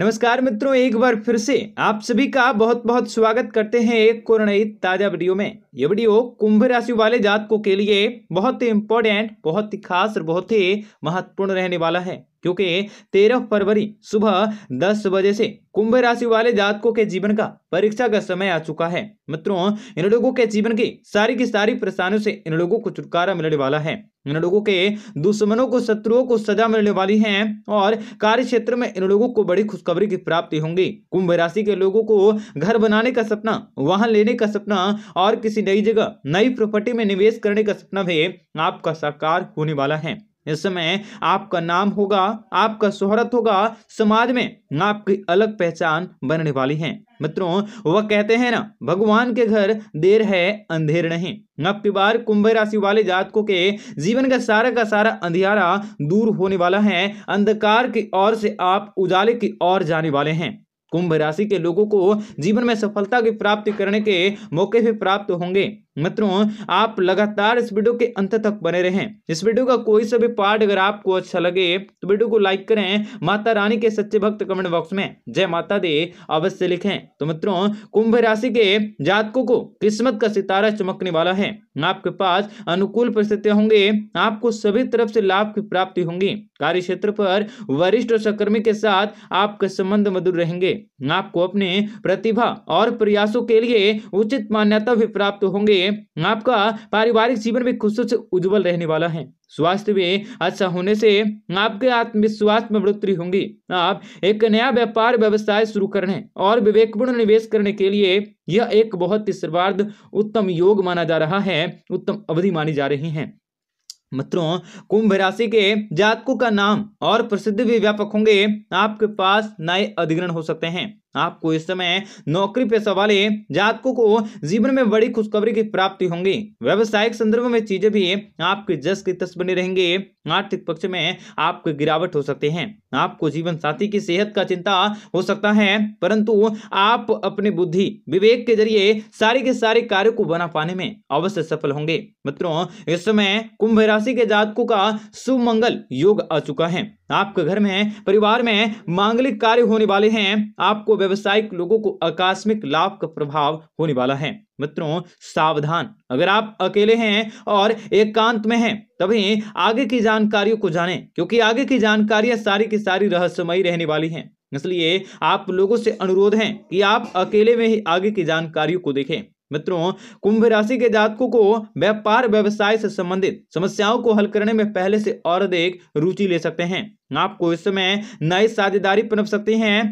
नमस्कार मित्रों एक बार फिर से आप सभी का बहुत बहुत स्वागत करते हैं एक और नई ताज़ा वीडियो में ये वीडियो कुंभ राशि वाले जातकों के लिए बहुत ही इंपॉर्टेंट बहुत ही खास और बहुत ही महत्वपूर्ण रहने वाला है क्योंकि तेरह फरवरी सुबह दस बजे से कुंभ राशि वाले जातकों के जीवन का परीक्षा का समय आ चुका है मित्रों इन लोगों के जीवन की सारी की सारी परेशानियों से इन लोगों को छुटकारा मिलने वाला है इन लोगों के दुश्मनों को शत्रुओं को सजा मिलने वाली है और कार्य क्षेत्र में इन लोगों को बड़ी खुशखबरी की प्राप्ति होंगी कुंभ राशि के लोगों को घर बनाने का सपना वाहन लेने का सपना और किसी नई जगह नई प्रॉपर्टी में निवेश करने का सपना भी आपका साकार होने वाला है इस समय आपका नाम होगा आपका शोहरत होगा समाज में आपकी अलग पहचान बनने वाली है मित्रों वह कहते हैं ना भगवान के घर देर है अंधेर नहीं आपकी बार कुंभ राशि वाले जातकों के जीवन का सारा का सारा अंधियारा दूर होने वाला है अंधकार की ओर से आप उजाले की ओर जाने वाले हैं कुंभ राशि के लोगों को जीवन में सफलता की प्राप्ति करने के मौके भी प्राप्त होंगे मित्रों आप लगातार इस वीडियो के अंत तक बने रहें इस वीडियो का कोई सा भी पार्ट अगर आपको अच्छा लगे तो वीडियो को लाइक करें माता रानी के सच्चे भक्त कमेंट बॉक्स में जय माता दे अवश्य लिखें तो मित्रों कुंभ राशि के जातकों को किस्मत का सितारा चमकने वाला है आपके पास अनुकूल परिस्थितियां होंगे आपको सभी तरफ से लाभ की प्राप्ति होंगी कार्य क्षेत्र पर वरिष्ठ और सहकर्मी के साथ आपके संबंध मधुर रहेंगे आपको अपने प्रतिभा और प्रयासों के लिए उचित मान्यता भी प्राप्त होंगे आपका पारिवारिक जीवन भी खुश से उज्जवल रहने वाला है स्वास्थ्य भी अच्छा होने से आपके आत्मविश्वास में बढ़ोतरी होंगी आप एक नया व्यापार व्यवसाय शुरू करने और विवेकपूर्ण निवेश करने के लिए यह एक बहुत ही सर्वार्ध उत्तम योग माना जा रहा है उत्तम अवधि मानी जा रही है मित्रों कुंभ राशि के जातकों का नाम और प्रसिद्ध भी व्यापक होंगे आपके पास नए अधिग्रहण हो सकते हैं आपको इस समय नौकरी सवाल है जातकों को जीवन में बड़ी खुशखबरी की प्राप्ति होंगी व्यवसायिक संदर्भ में चीजें भी आपके जस की तस बने रहेंगे आर्थिक पक्ष में आपको गिरावट हो सकते हैं आपको जीवन साथी की सेहत का चिंता हो सकता है परंतु आप अपनी बुद्धि विवेक के जरिए सारे के सारे कार्य को बना पाने में अवश्य सफल होंगे मित्रों इस समय कुंभ राशि के जातकों का शुभ मंगल योग आ चुका है आपके घर में परिवार में मांगलिक कार्य होने वाले हैं आपको व्यवसायिक लोगों को आकस्मिक लाभ का प्रभाव होने वाला है मित्रों सावधान अगर आप अकेले हैं और एकांत एक में हैं तभी आगे की जानकारियों को जानें क्योंकि आगे की जानकारियां सारी की सारी रहस्यमयी रहने वाली हैं इसलिए आप लोगों से अनुरोध है कि आप अकेले में ही आगे की जानकारियों को देखें मित्रों कुंभ राशि के जातकों को व्यापार व्यवसाय से संबंधित समस्याओं को हल करने में पहले से और अधिक रुचि ले सकते हैं आपको इस समय नई साझेदारी पनप सकती हैं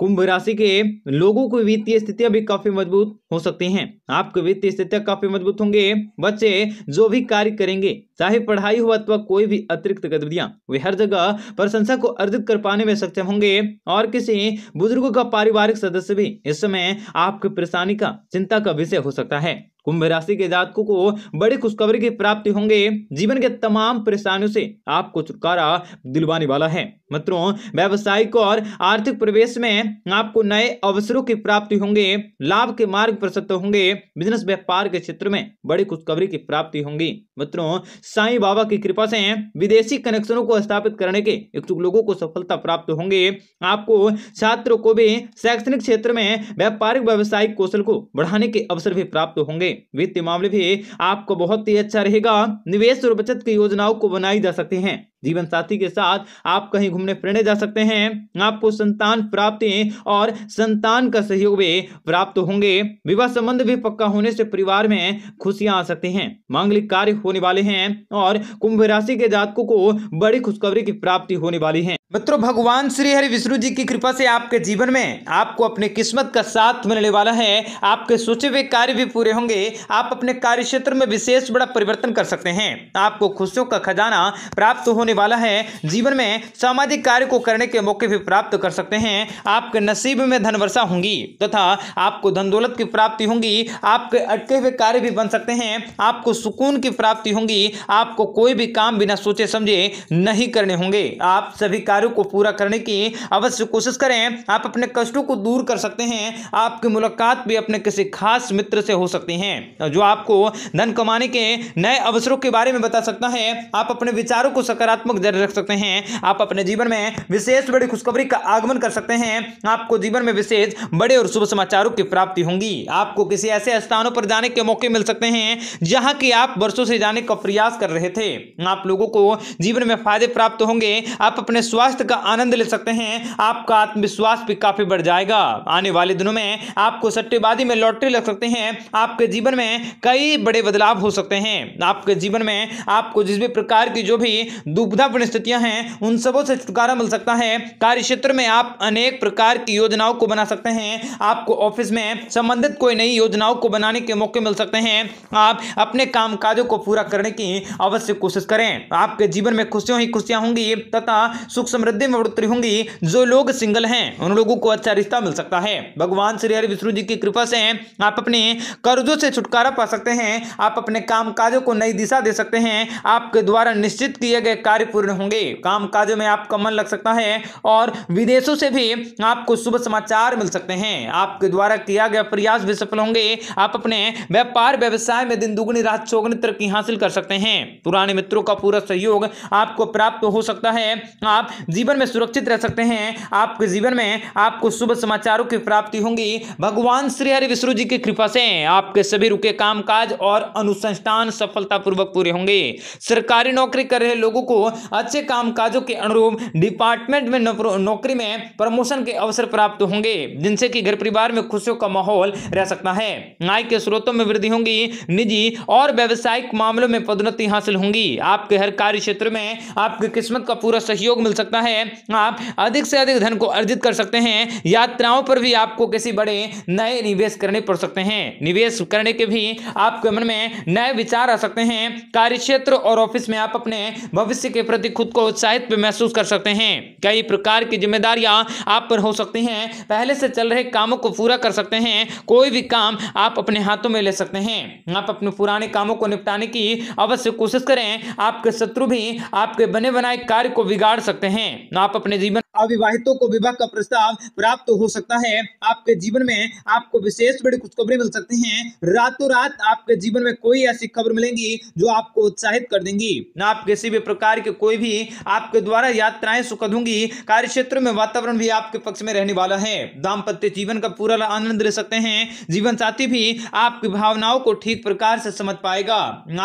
कुंभ राशि के लोगों की वित्तीय स्थितियां भी काफी मजबूत हो सकती हैं आपकी वित्तीय स्थितियां काफी मजबूत होंगे बच्चे जो भी कार्य करेंगे चाहे पढ़ाई हो अथवा कोई भी अतिरिक्त गतिविधियां वे हर जगह प्रशंसा को अर्जित कर पाने में सक्षम होंगे और किसी बुजुर्गों का पारिवारिक सदस्य भी इस समय आपकी परेशानी का चिंता का विषय हो सकता है कुंभ राशि के जातकों को बड़ी खुशखबरी की प्राप्ति होंगे जीवन के तमाम परेशानियों से आपको छुटकारा दिलवाने वाला है मित्रों व्यावसायिक और आर्थिक प्रवेश में आपको नए अवसरों की प्राप्ति होंगे लाभ के मार्ग प्रशस्त होंगे बिजनेस व्यापार के क्षेत्र में बड़ी खुशखबरी की प्राप्ति होंगी मित्रों साईं बाबा की कृपा से विदेशी कनेक्शनों को स्थापित करने के इच्छुक लोगों को सफलता प्राप्त होंगे आपको छात्रों को भी शैक्षणिक क्षेत्र में व्यापारिक व्यावसायिक कौशल को बढ़ाने के अवसर भी प्राप्त होंगे वित्तीय मामले भी आपको बहुत ही अच्छा रहेगा निवेश और बचत की योजनाओं को बनाई जा सकती है जीवन साथी के साथ आप कहीं घूमने फिरने जा सकते हैं आपको संतान प्राप्ति और संतान का सहयोग भी प्राप्त होंगे विवाह संबंध भी पक्का होने से परिवार में खुशियां आ सकती हैं मांगलिक कार्य होने वाले हैं और कुंभ राशि के जातकों को बड़ी खुशखबरी की प्राप्ति होने वाली है मित्रों भगवान श्री हरि विष्णु जी की कृपा से आपके जीवन में आपको अपने किस्मत का साथ मिलने वाला है आपके सोचे हुए कार्य भी पूरे होंगे आप अपने कार्य क्षेत्र में विशेष बड़ा परिवर्तन कर सकते हैं आपको खुशियों का खजाना प्राप्त होने होने वाला है जीवन में सामाजिक कार्य को करने के मौके भी प्राप्त कर सकते हैं आपके नसीब में धन वर्षा होंगी तथा आपको धन दौलत की प्राप्ति होंगी आपके अटके हुए कार्य भी बन सकते हैं आपको सुकून की प्राप्ति होंगी आपको कोई भी काम बिना सोचे समझे नहीं करने होंगे आप सभी कार्यों को पूरा करने की अवश्य कोशिश करें आप अपने कष्टों को दूर कर सकते हैं आपकी मुलाकात भी अपने किसी खास मित्र से हो सकती है जो आपको धन कमाने के नए अवसरों के बारे में बता सकता है आप अपने विचारों को सकारात्मक सकारात्मक जारी रख सकते हैं आप अपने जीवन में विशेष बड़ी खुशखबरी का आगमन कर सकते हैं आपको जीवन में विशेष बड़े और शुभ समाचारों की प्राप्ति होंगी आपको किसी ऐसे स्थानों पर जाने के मौके मिल सकते हैं जहां की आप वर्षों से जाने का प्रयास कर रहे थे आप लोगों को जीवन में फायदे प्राप्त होंगे आप अपने स्वास्थ्य का आनंद ले सकते हैं आपका आत्मविश्वास भी काफी बढ़ जाएगा आने वाले दिनों में आपको सट्टेबाजी में लॉटरी लग सकते हैं आपके जीवन में कई बड़े बदलाव हो सकते हैं आपके जीवन में आपको जिस भी प्रकार की जो भी दुविधा परिस्थितियां हैं उन सबों से छुटकारा मिल सकता है कार्य क्षेत्र में आप अनेक प्रकार की योजनाओं को बना सकते हैं आपको ऑफिस में संबंधित कोई नई योजनाओं को बनाने के मौके मिल सकते हैं आप अपने काम को पूरा करने की अवश्य कोशिश करें आपके जीवन में खुशियों ही खुशियां होंगी तथा सुख समृद्धि में बढ़ोतरी होंगी जो लोग सिंगल हैं उन लोगों को अच्छा रिश्ता मिल सकता है भगवान श्री हरि विष्णु जी की कृपा से आप अपने कर्जों से छुटकारा पा सकते हैं आप अपने कामकाजों को नई दिशा दे सकते हैं आपके द्वारा निश्चित किए गए कार्य कार्य पूर्ण होंगे काम काजों में आपका मन लग सकता है और विदेशों से भी आपको शुभ समाचार मिल सकते हैं आपके द्वारा किया गया प्रयास भी सफल होंगे आप अपने व्यापार व्यवसाय में दिन दुगुनी रात चौगनी तरक्की हासिल कर सकते हैं पुराने मित्रों का पूरा सहयोग आपको प्राप्त हो सकता है आप जीवन में सुरक्षित रह सकते हैं आपके जीवन में आपको शुभ समाचारों की प्राप्ति होंगी भगवान श्री हरि विष्णु जी की कृपा से आपके सभी रुके काम काज और अनुसंस्थान सफलतापूर्वक पूरे होंगे सरकारी नौकरी कर रहे लोगों को अच्छे कामकाजों के अनुरूप डिपार्टमेंट में नौकरी में प्रमोशन के अवसर प्राप्त होंगे जिनसे कि घर परिवार में खुशियों का माहौल रह सकता है आय के स्रोतों में वृद्धि होंगी निजी और व्यवसायिक मामलों में पदोन्नति हासिल होंगी आपके हर कार्य क्षेत्र में आपकी किस्मत का पूरा सहयोग मिल सकता है आप अधिक से अधिक धन को अर्जित कर सकते हैं यात्राओं पर भी आपको किसी बड़े नए निवेश करने पड़ सकते हैं निवेश करने के भी आपके मन में नए विचार आ सकते हैं कार्य क्षेत्र और ऑफिस में आप अपने भविष्य के के प्रति खुद को उत्साहित भी महसूस कर सकते हैं कई प्रकार की जिम्मेदारियां आप पर हो सकती हैं पहले से चल रहे कामों को पूरा कर सकते हैं कोई भी काम आप अपने हाथों में ले सकते हैं आप अपने पुराने कामों को निपटाने की अवश्य कोशिश करें आपके शत्रु भी आपके बने बनाए कार्य को बिगाड़ सकते हैं आप अपने जीवन अविवाहितों को विवाह का प्रस्ताव प्राप्त हो सकता है आपके जीवन में आपको विशेष बड़ी खुशखबरी मिल सकती है रातों रात आपके जीवन में कोई ऐसी खबर मिलेंगी जो आपको उत्साहित कर देंगी ना आप किसी भी प्रकार की के कोई भी आपके द्वारा यात्राएं सुखद होंगी कार्य क्षेत्र में वातावरण भी आपके पक्ष में रहने वाला है दाम्पत्य जीवन का पूरा आनंद ले सकते हैं जीवन साथी भी आपकी भावनाओं को ठीक प्रकार से समझ पाएगा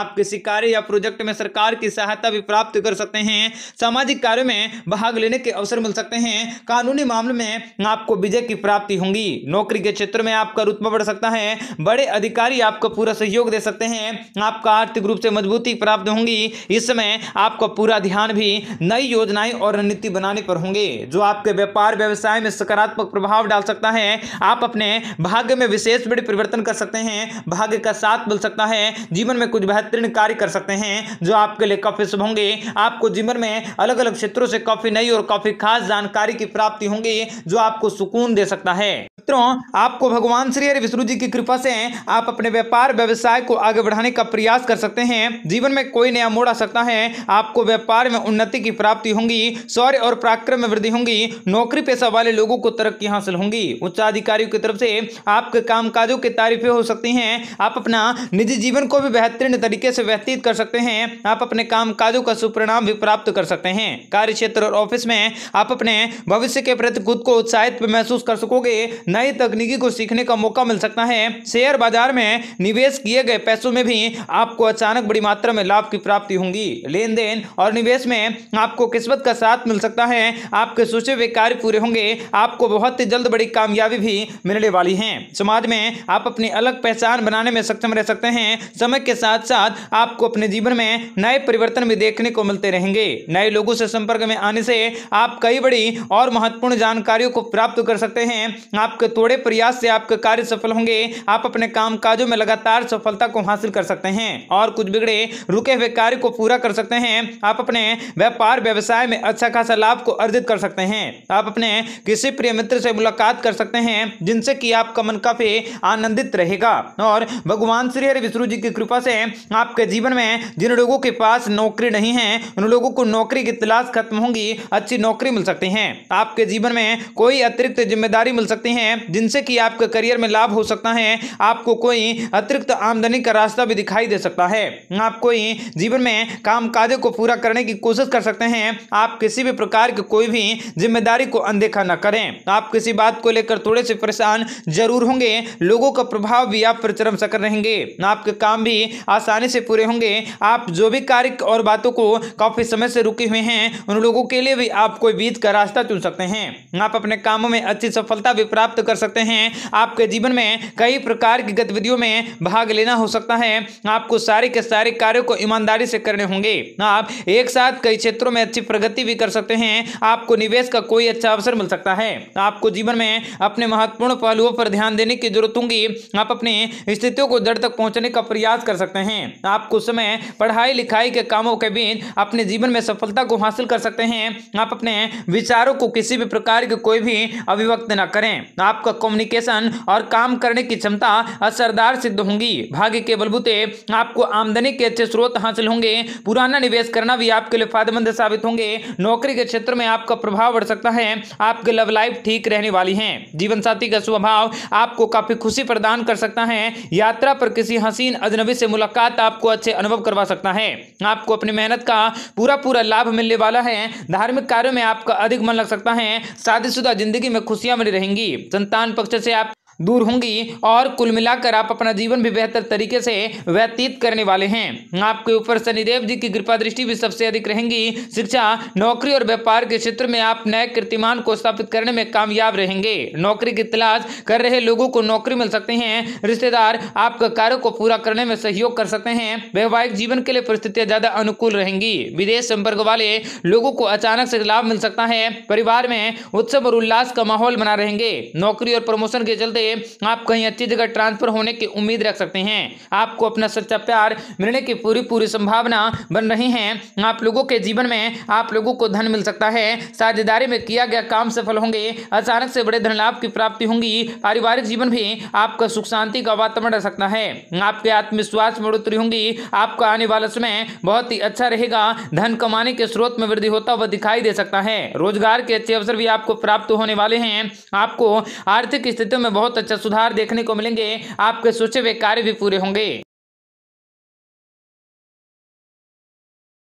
आप किसी कार्य या प्रोजेक्ट में सरकार की सहायता भी प्राप्त कर सकते हैं सामाजिक कार्यों में भाग लेने के अवसर मिल सकते हैं कानूनी मामले में आपको विजय की प्राप्ति होंगी नौकरी के क्षेत्र में आपका रुतबा बढ़ सकता है बड़े अधिकारी आपको पूरा सहयोग दे सकते हैं आपका आर्थिक रूप से मजबूती प्राप्त होंगी इस समय आपको पूरा ध्यान भी नई योजनाएं और रणनीति बनाने पर होंगे जो आपके व्यापार व्यवसाय में सकारात्मक प्रभाव डाल सकता है आप अपने भाग्य में विशेष बड़े परिवर्तन कर सकते हैं भाग्य का साथ मिल सकता है जीवन में कुछ बेहतरीन कार्य कर सकते हैं जो आपके लिए काफी शुभ होंगे आपको जीवन में अलग अलग क्षेत्रों से काफी नई और काफी खास जानकारी की प्राप्ति होंगी जो आपको सुकून दे सकता है मित्रों आपको भगवान श्री हरि विष्णु जी की कृपा से आप अपने व्यापार व्यवसाय को आगे बढ़ाने का प्रयास कर सकते हैं जीवन में कोई नया मोड़ आ सकता है आपको व्यापार में उन्नति की प्राप्ति होंगी शौर्य और पराक्रम में वृद्धि होंगी नौकरी पेशा वाले लोगों को तरक्की हासिल होंगी उच्चाधिकारियों की तरफ से आपके काम काजों की तारीफें हो सकती हैं आप अपना निजी जीवन को भी बेहतरीन तरीके से व्यतीत कर सकते हैं आप अपने काजों का सुपरिणाम भी प्राप्त कर सकते हैं कार्य क्षेत्र और ऑफिस में आप अपने भविष्य के प्रति खुद को उत्साहित महसूस कर सकोगे नई तकनीकी को सीखने का मौका मिल सकता है शेयर बाजार में निवेश किए गए पैसों में भी आपको अचानक बड़ी मात्रा में लाभ की प्राप्ति होंगी लेन देन और निवेश में आपको किस्मत का साथ मिल सकता है आपके सोचे हुए कार्य पूरे होंगे आपको बहुत ही जल्द बड़ी कामयाबी भी मिलने वाली है समाज में आप अपनी अलग पहचान बनाने में सक्षम रह सकते हैं समय के साथ साथ आपको अपने जीवन में नए परिवर्तन भी देखने को मिलते रहेंगे नए लोगों से संपर्क में आने से आप कई बड़ी और महत्वपूर्ण जानकारियों को प्राप्त कर सकते हैं आपके आपके तोड़े प्रयास से आपके कार्य सफल होंगे आप अपने काम काजों में लगातार सफलता को हासिल कर सकते हैं और कुछ बिगड़े रुके हुए कार्य को पूरा कर सकते हैं आप अपने व्यापार व्यवसाय में अच्छा खासा लाभ को अर्जित कर सकते हैं आप अपने किसी प्रिय मित्र से मुलाकात कर सकते हैं जिनसे कि आपका मन काफी आनंदित रहेगा और भगवान श्री हरि विष्णु जी की कृपा से आपके जीवन में जिन लोगों के पास नौकरी नहीं है उन लोगों को नौकरी की तलाश खत्म होगी अच्छी नौकरी मिल सकती है आपके जीवन में कोई अतिरिक्त जिम्मेदारी मिल सकती है हैं जिनसे कि आपके करियर में लाभ हो सकता है आपको कोई अतिरिक्त आमदनी का रास्ता भी दिखाई दे सकता है आप कोई जीवन में काम काजे को पूरा करने की कोशिश कर सकते हैं आप किसी भी प्रकार की कोई भी जिम्मेदारी को अनदेखा न करें आप किसी बात को लेकर थोड़े से परेशान जरूर होंगे लोगों का प्रभाव भी आप पर चरम सकर रहेंगे आपके काम भी आसानी से पूरे होंगे आप जो भी कार्य और बातों को काफी समय से रुके हुए हैं उन लोगों के लिए भी आप कोई बीच का रास्ता चुन सकते हैं आप अपने कामों में अच्छी सफलता भी प्राप्त कर सकते हैं आपके जीवन में कई प्रकार की गतिविधियों में भाग लेना हो सकता है आपको सारे के सारे कार्यों को ईमानदारी से करने होंगे आप एक साथ कई क्षेत्रों में अच्छी प्रगति भी कर सकते हैं आपको निवेश का कोई अच्छा अवसर मिल सकता है आपको जीवन में अपने महत्वपूर्ण पहलुओं पर ध्यान देने की जरूरत होगी आप अपनी स्थितियों को जड़ तक पहुंचने का प्रयास कर सकते हैं आप कुछ समय पढ़ाई लिखाई के कामों के बीच अपने जीवन में सफलता को हासिल कर सकते हैं आप अपने विचारों को किसी भी प्रकार के कोई भी अभिव्यक्त न करें आप आपका कम्युनिकेशन और काम करने की क्षमता असरदार सिद्ध होंगी भाग्य के बलबूते आपको आमदनी के अच्छे स्रोत हासिल होंगे पुराना निवेश करना भी आपके लिए फायदेमंद साबित होंगे नौकरी के क्षेत्र में आपका प्रभाव बढ़ सकता है आपके लव लाइफ ठीक रहने वाली है जीवन साथी का स्वभाव आपको काफी खुशी प्रदान कर सकता है यात्रा पर किसी हसीन अजनबी से मुलाकात आपको अच्छे अनुभव करवा सकता है आपको अपनी मेहनत का पूरा पूरा लाभ मिलने वाला है धार्मिक कार्यों में आपका अधिक मन लग सकता है शादीशुदा जिंदगी में खुशियां बनी रहेंगी संतान पक्ष से आप दूर होंगी और कुल मिलाकर आप अपना जीवन भी बेहतर तरीके से व्यतीत करने वाले हैं आपके ऊपर शनिदेव जी की कृपा दृष्टि भी सबसे अधिक रहेंगी शिक्षा नौकरी और व्यापार के क्षेत्र में आप नए कीर्तिमान को स्थापित करने में कामयाब रहेंगे नौकरी की तलाश कर रहे लोगों को नौकरी मिल सकते हैं रिश्तेदार आपके कार्य को पूरा करने में सहयोग कर सकते हैं वैवाहिक जीवन के लिए परिस्थितियां ज्यादा अनुकूल रहेंगी विदेश संपर्क वाले लोगों को अचानक से लाभ मिल सकता है परिवार में उत्सव और उल्लास का माहौल बना रहेंगे नौकरी और प्रमोशन के चलते आप कहीं अच्छी जगह ट्रांसफर होने की उम्मीद रख सकते हैं आपको अपना सच्चा प्यार मिलने की पूरी पूरी संभावना बन रही है आप लोगों के जीवन में आप लोगों को धन मिल सकता है साझेदारी में किया गया काम सफल होंगे अचानक से बड़े धन लाभ की प्राप्ति होंगी पारिवारिक जीवन भी आपका सुख शांति का वातावरण रह सकता है आपके आत्मविश्वास में बढ़ोतरी होंगी आपका आने वाला समय बहुत ही अच्छा रहेगा धन कमाने के स्रोत में वृद्धि होता हुआ दिखाई दे सकता है रोजगार के अच्छे अवसर भी आपको प्राप्त होने वाले हैं आपको आर्थिक स्थितियों में बहुत बहुत तो अच्छा सुधार देखने को मिलेंगे आपके सोचे हुए कार्य भी पूरे होंगे